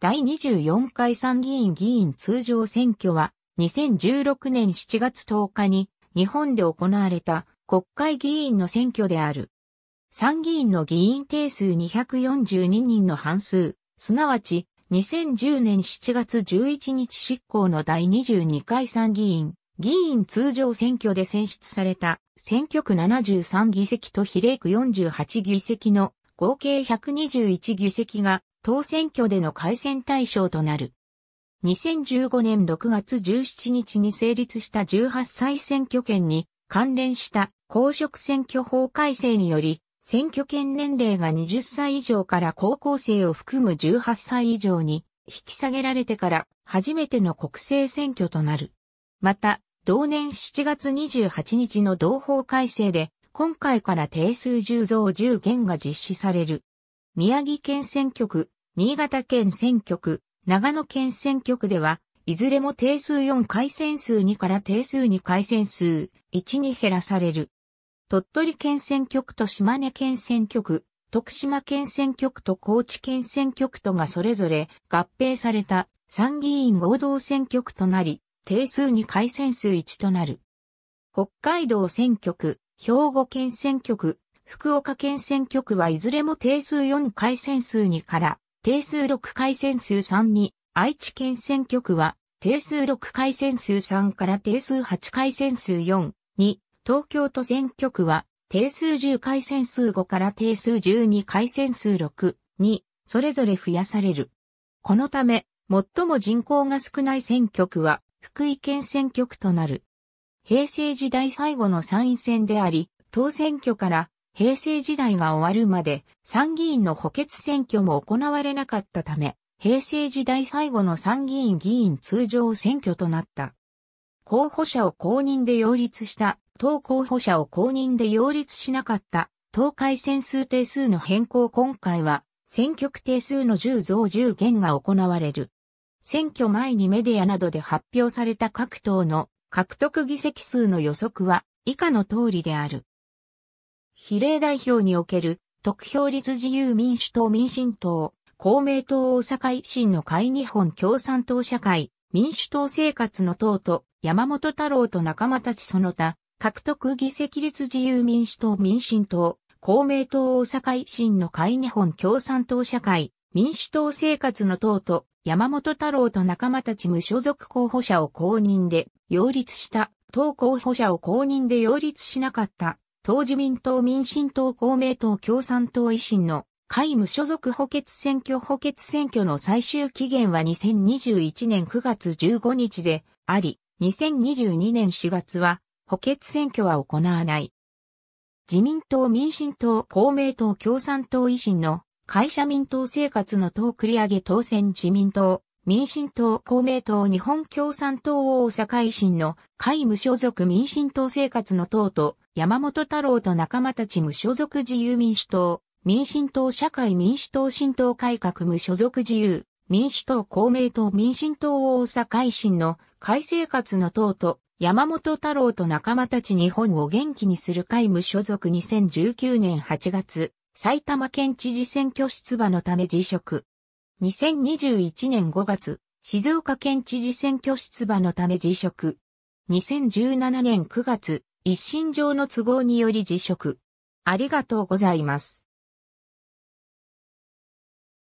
第24回参議院議員通常選挙は、2016年7月10日に日本で行われた国会議員の選挙である。参議院の議員定数242人の半数、すなわち2010年7月11日執行の第22回参議院議員通常選挙で選出された選挙区73議席と比例区48議席の合計121議席が当選挙での改選対象となる。2015年6月17日に成立した18歳選挙権に関連した公職選挙法改正により、選挙権年齢が20歳以上から高校生を含む18歳以上に引き下げられてから初めての国政選挙となる。また、同年7月28日の同法改正で、今回から定数10増10減が実施される。宮城県選挙区新潟県選挙区、長野県選挙区では、いずれも定数4回戦数2から定数2回戦数1に減らされる。鳥取県選挙区と島根県選挙区、徳島県選挙区と高知県選挙区とがそれぞれ合併された参議院合同選挙区となり、定数2回戦数1となる。北海道選挙区、兵庫県選挙区、福岡県選挙区はいずれも定数4回戦数2から定数6回線数3に、愛知県選挙区は、定数6回線数3から定数8回線数4に、東京都選挙区は、定数10回線数5から定数12回線数6に、それぞれ増やされる。このため、最も人口が少ない選挙区は、福井県選挙区となる。平成時代最後の参院選であり、当選挙から平成時代が終わるまで参議院の補欠選挙も行われなかったため、平成時代最後の参議院議員通常選挙となった。候補者を公認で擁立した、党候補者を公認で擁立しなかった、党改選数定数の変更今回は、選挙区定数の10増10減が行われる。選挙前にメディアなどで発表された各党の獲得議席数の予測は以下の通りである。比例代表における、得票率自由民主党民進党、公明党大阪維新の会日本共産党社会、民主党生活の党と、山本太郎と仲間たちその他、獲得議席率自由民主党民進党、公明党大阪維新の会日本共産党社会、民主党生活の党と、山本太郎と仲間たち無所属候補者を公認で、擁立した、党候補者を公認で擁立しなかった、党自民党民進党公明党共産党維新の会無所属補欠選挙補欠選挙の最終期限は2021年9月15日であり、2022年4月は補欠選挙は行わない。自民党民進党公明党共産党維新の会社民党生活の党繰り上げ当選自民党民進党公明党日本共産党大阪維新の会無所属民進党生活の党と山本太郎と仲間たち無所属自由民主党、民進党社会民主党新党改革無所属自由、民主党公明党民進党大阪維新の会生活の党と山本太郎と仲間たち日本を元気にする会無所属2019年8月、埼玉県知事選挙出馬のため辞職。2021年5月、静岡県知事選挙出馬のため辞職。2017年9月、一身上の都合により辞職。ありがとうございます。